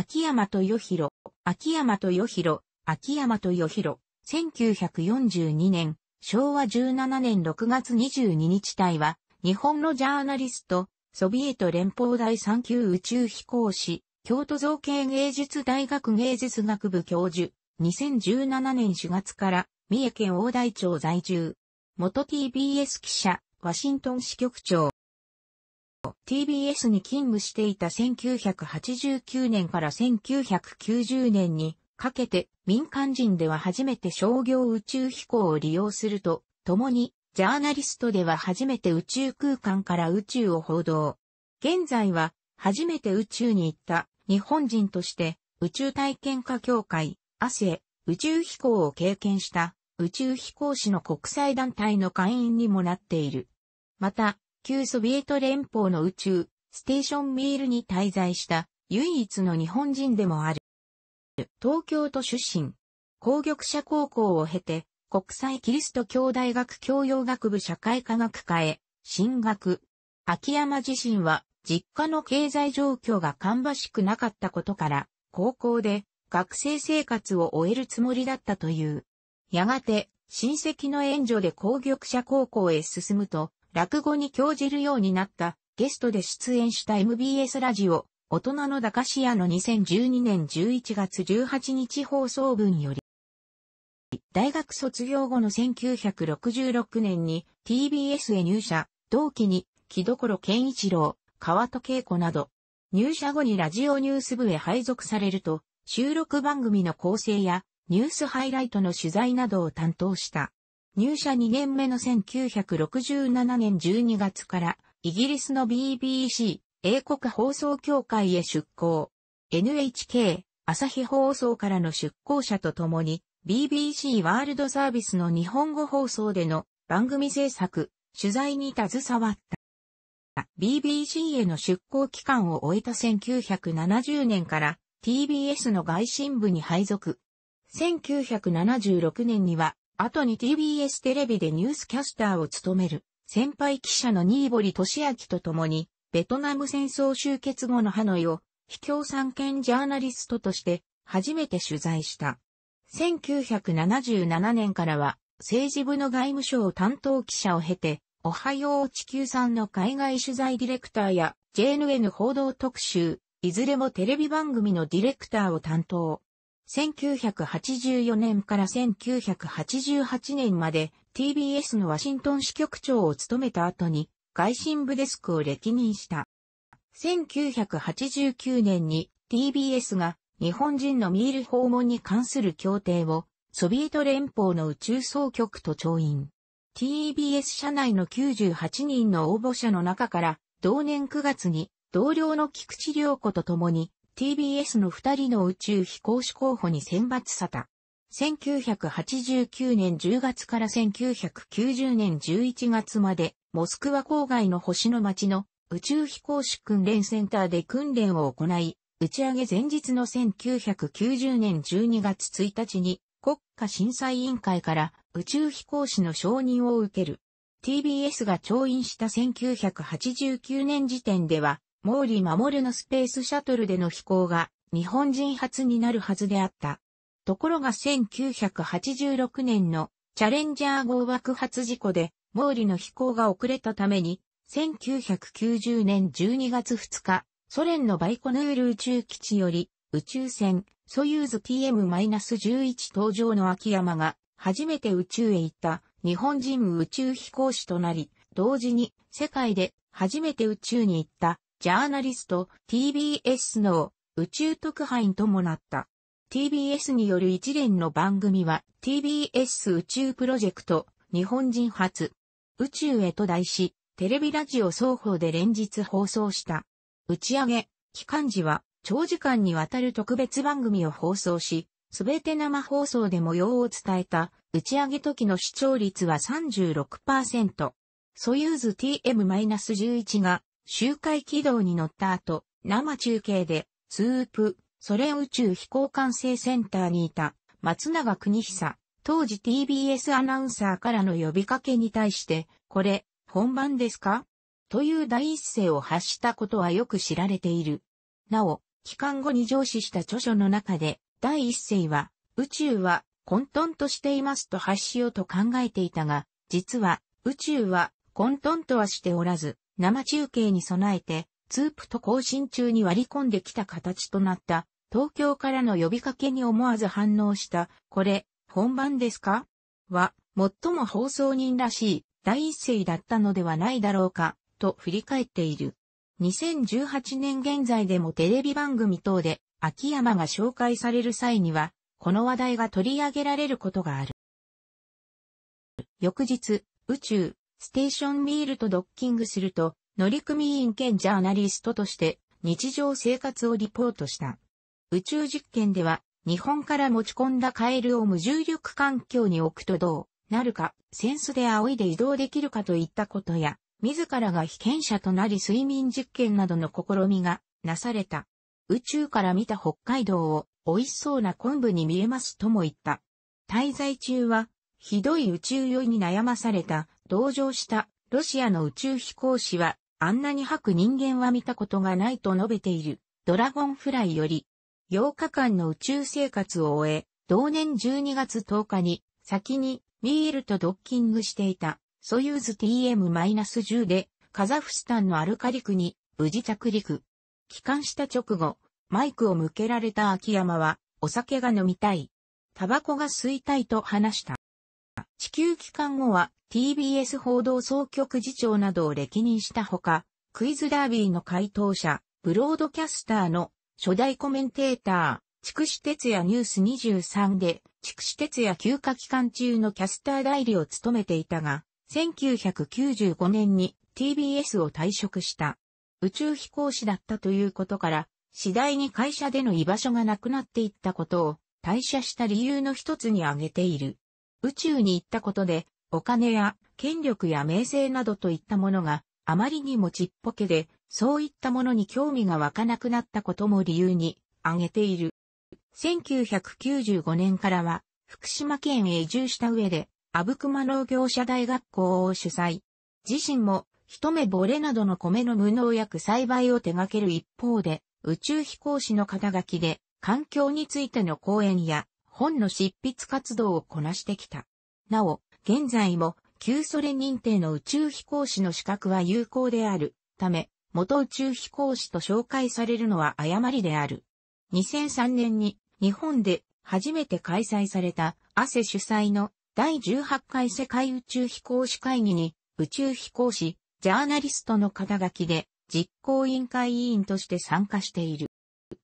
秋山豊弘、秋山豊弘、秋山豊弘、1942年、昭和17年6月22日隊は、日本のジャーナリスト、ソビエト連邦第3級宇宙飛行士、京都造形芸術大学芸術学部教授、2017年4月から、三重県大台町在住。元 TBS 記者、ワシントン支局長。TBS に勤務していた1989年から1990年にかけて民間人では初めて商業宇宙飛行を利用すると、共にジャーナリストでは初めて宇宙空間から宇宙を報道。現在は初めて宇宙に行った日本人として宇宙体験家協会、アセ、宇宙飛行を経験した宇宙飛行士の国際団体の会員にもなっている。また、旧ソビエト連邦の宇宙、ステーションミールに滞在した唯一の日本人でもある。東京都出身、工玉社高校を経て、国際キリスト教大学教養学部社会科学科へ進学。秋山自身は実家の経済状況が芳しくなかったことから、高校で学生生活を終えるつもりだったという。やがて、親戚の援助で工玉社高校へ進むと、落語に興じるようになったゲストで出演した MBS ラジオ、大人の駄菓子屋の2012年11月18日放送分より、大学卒業後の1966年に TBS へ入社、同期に木所健一郎、川戸恵子など、入社後にラジオニュース部へ配属されると、収録番組の構成やニュースハイライトの取材などを担当した。入社2年目の1967年12月からイギリスの BBC 英国放送協会へ出向。NHK 朝日放送からの出向者とともに BBC ワールドサービスの日本語放送での番組制作、取材に携わった。BBC への出向期間を終えた1970年から TBS の外信部に配属。1976年には後に TBS テレビでニュースキャスターを務める先輩記者の新堀俊明と共に、ベトナム戦争終結後のハノイを、秘境三権ジャーナリストとして初めて取材した。1977年からは政治部の外務省担当記者を経て、おはよう地球さんの海外取材ディレクターや JNN 報道特集、いずれもテレビ番組のディレクターを担当。1984年から1988年まで TBS のワシントン支局長を務めた後に外信部デスクを歴任した。1989年に TBS が日本人のミール訪問に関する協定をソビエト連邦の宇宙総局と調印。TBS 社内の98人の応募者の中から同年9月に同僚の菊池良子と共に TBS の二人の宇宙飛行士候補に選抜された。1989年10月から1990年11月まで、モスクワ郊外の星の町の宇宙飛行士訓練センターで訓練を行い、打ち上げ前日の1990年12月1日に国家審査委員会から宇宙飛行士の承認を受ける。TBS が調印した1989年時点では毛利守のスペースシャトルでの飛行が日本人初になるはずであった。ところが1986年のチャレンジャー号爆発事故で毛利の飛行が遅れたために、1990年12月2日、ソ連のバイコヌール宇宙基地より宇宙船ソユーズ PM-11 登場の秋山が初めて宇宙へ行った日本人宇宙飛行士となり、同時に世界で初めて宇宙に行ったジャーナリスト TBS の宇宙特派員ともなった。TBS による一連の番組は TBS 宇宙プロジェクト日本人初宇宙へと題し、テレビラジオ双方で連日放送した。打ち上げ、期間時は長時間にわたる特別番組を放送し、すべて生放送で模様を伝えた打ち上げ時の視聴率は36%。ソユーズ TM-11 が周回軌道に乗った後、生中継で、スープ、ソ連宇宙飛行管制センターにいた、松永国久、当時 TBS アナウンサーからの呼びかけに対して、これ、本番ですかという第一声を発したことはよく知られている。なお、帰還後に上司した著書の中で、第一声は、宇宙は混沌としていますと発しようと考えていたが、実は、宇宙は混沌とはしておらず、生中継に備えて、ツープと更新中に割り込んできた形となった、東京からの呼びかけに思わず反応した、これ、本番ですかは、最も放送人らしい第一声だったのではないだろうか、と振り返っている。2018年現在でもテレビ番組等で秋山が紹介される際には、この話題が取り上げられることがある。翌日、宇宙、ステーションビールとドッキングすると、乗組員兼ジャーナリストとして日常生活をリポートした。宇宙実験では、日本から持ち込んだカエルを無重力環境に置くとどうなるか、扇子で仰いで移動できるかといったことや、自らが被験者となり睡眠実験などの試みがなされた。宇宙から見た北海道を美味しそうな昆布に見えますとも言った。滞在中は、ひどい宇宙酔いに悩まされた同乗したロシアの宇宙飛行士は、あんなに吐く人間は見たことがないと述べている、ドラゴンフライより、8日間の宇宙生活を終え、同年12月10日に、先にミールとドッキングしていた、ソユーズ TM-10 で、カザフスタンのアルカリクに、無事着陸。帰還した直後、マイクを向けられた秋山は、お酒が飲みたい。タバコが吸いたいと話した。地球帰還後は TBS 報道総局次長などを歴任したほか、クイズダービーの回答者、ブロードキャスターの初代コメンテーター、筑紫哲也ニュース23で、筑紫哲也休暇期間中のキャスター代理を務めていたが、1995年に TBS を退職した。宇宙飛行士だったということから、次第に会社での居場所がなくなっていったことを退社した理由の一つに挙げている。宇宙に行ったことで、お金や権力や名声などといったものがあまりにもちっぽけで、そういったものに興味が湧かなくなったことも理由に挙げている。1995年からは福島県へ移住した上で、阿武隈農業者大学校を主催。自身も一目惚れなどの米の無農薬栽培を手掛ける一方で、宇宙飛行士の肩書きで環境についての講演や本の執筆活動をこなしてきた。なお、現在も、旧ソ連認定の宇宙飛行士の資格は有効であるため、元宇宙飛行士と紹介されるのは誤りである。2003年に日本で初めて開催されたアセ主催の第18回世界宇宙飛行士会議に宇宙飛行士、ジャーナリストの肩書きで実行委員会委員として参加している。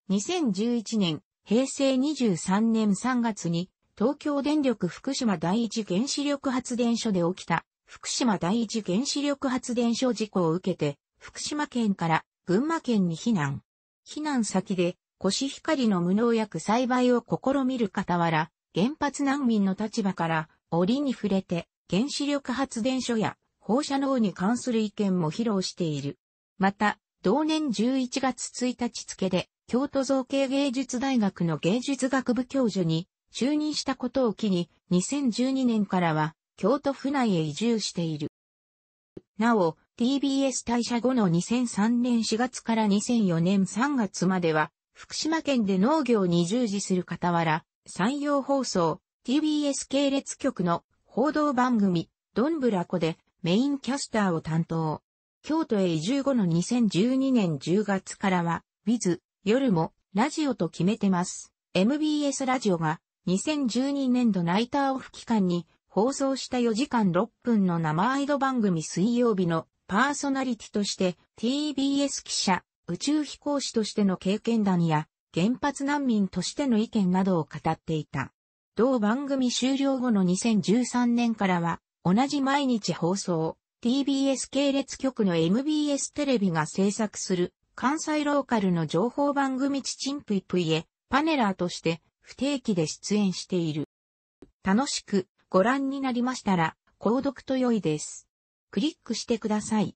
2011年平成23年3月に東京電力福島第一原子力発電所で起きた福島第一原子力発電所事故を受けて福島県から群馬県に避難。避難先でコシヒカリの無農薬栽培を試みる傍ら原発難民の立場から折に触れて原子力発電所や放射能に関する意見も披露している。また、同年11月1日付で京都造形芸術大学の芸術学部教授に就任したことを機に、2012年からは京都府内へ移住している。なお、TBS 退社後の2003年4月から2004年3月までは、福島県で農業に従事する傍ら、山陽放送、TBS 系列局の報道番組、どんぶらこでメインキャスターを担当。京都へ移住後の2012年10月からは、ィズ、夜もラジオと決めてます。MBS ラジオが2012年度ナイターオフ期間に放送した4時間6分の生アイド番組水曜日のパーソナリティとして TBS 記者、宇宙飛行士としての経験談や原発難民としての意見などを語っていた。同番組終了後の2013年からは同じ毎日放送 TBS 系列局の MBS テレビが制作する関西ローカルの情報番組チチンプイプイへパネラーとして不定期で出演している。楽しくご覧になりましたら、購読と良いです。クリックしてください。